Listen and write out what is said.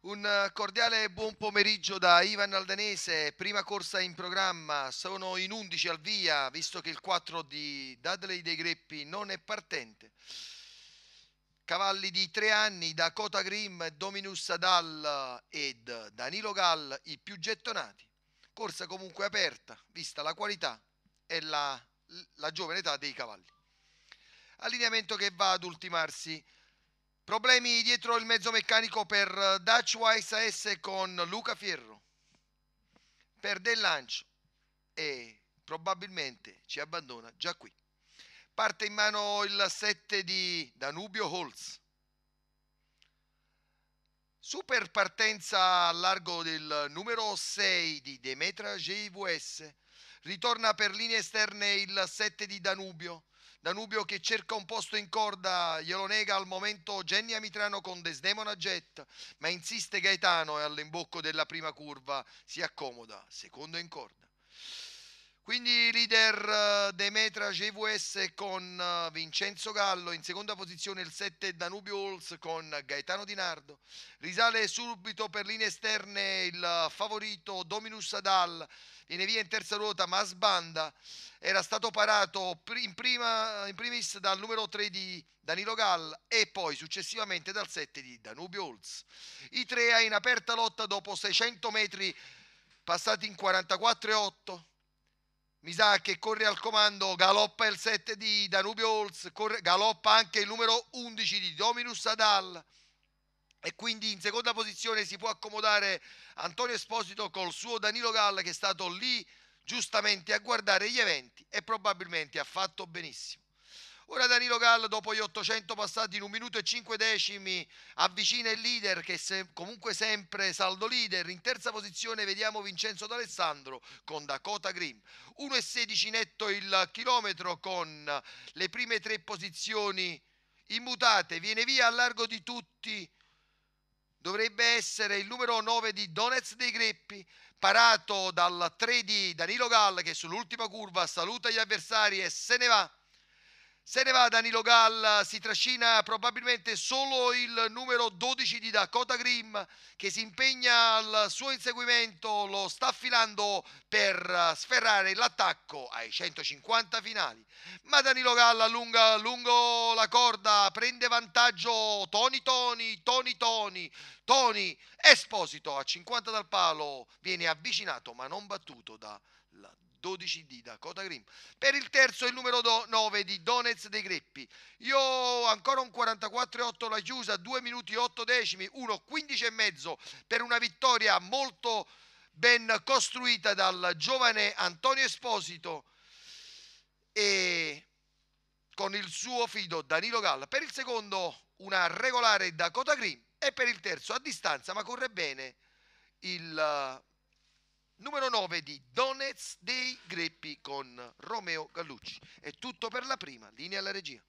Un eh, cordiale buon pomeriggio da Ivan Aldanese, prima corsa in programma, sono in 11 al via, visto che il 4 di Dudley dei Greppi non è partente. Cavalli di tre anni, da Dakota Grim, Dominus Dal ed Danilo Gall, i più gettonati. Corsa comunque aperta, vista la qualità e la, la giovane età dei cavalli. Allineamento che va ad ultimarsi Problemi dietro il mezzo meccanico per eh, Dutch S con Luca Fierro. Perde il Lancio e probabilmente ci abbandona già qui. Parte in mano il 7 di Danubio Holz. Super partenza al largo del numero 6 di Demetra JVS. Ritorna per linee esterne il 7 di Danubio. Danubio che cerca un posto in corda, glielo nega al momento Jenny Amitrano con Desdemona Jet, ma insiste Gaetano e all'imbocco della prima curva si accomoda, secondo in corda. Quindi leader eh, Demetra GVS con eh, Vincenzo Gallo, in seconda posizione il 7 Danubio Halls con Gaetano Di Nardo. Risale subito per linee esterne il eh, favorito Dominus Adal, viene via in terza ruota ma sbanda. era stato parato in, prima, in primis dal numero 3 di Danilo Gall e poi successivamente dal 7 di Danubio Halls. I tre in aperta lotta dopo 600 metri passati in 44,8 mi sa che corre al comando, galoppa il 7 di Danubio Holz, galoppa anche il numero 11 di Dominus Adal e quindi in seconda posizione si può accomodare Antonio Esposito col suo Danilo Galla che è stato lì giustamente a guardare gli eventi e probabilmente ha fatto benissimo. Ora Danilo Gallo, dopo gli 800 passati in un minuto e cinque decimi, avvicina il leader che se, comunque sempre saldo leader. In terza posizione vediamo Vincenzo D'Alessandro con Dakota Grimm. 1,16 netto il chilometro con le prime tre posizioni immutate. Viene via a largo di tutti. Dovrebbe essere il numero 9 di Donetsk dei Greppi parato dal 3 di Danilo Gall che sull'ultima curva saluta gli avversari e se ne va. Se ne va Danilo Gall, si trascina probabilmente solo il numero 12 di Dakota Grimm che si impegna al suo inseguimento, lo sta affilando per sferrare l'attacco ai 150 finali. Ma Danilo Gall allunga lungo la corda, prende vantaggio Tony Tony, Tony Tony, Tony Esposito a 50 dal palo, viene avvicinato ma non battuto dalla 12 di Dakota Cota Per il terzo il numero 9 di Donez dei Greppi. Io ancora un 44,8 la chiusa, 2 minuti 8 decimi, 1, 15 e mezzo per una vittoria molto ben costruita dal giovane Antonio Esposito e con il suo fido Danilo Galla. Per il secondo una regolare Dakota Green e per il terzo a distanza ma corre bene il numero 9 di Donez dei Greppi con Romeo Gallucci. È tutto per la prima, linea alla regia.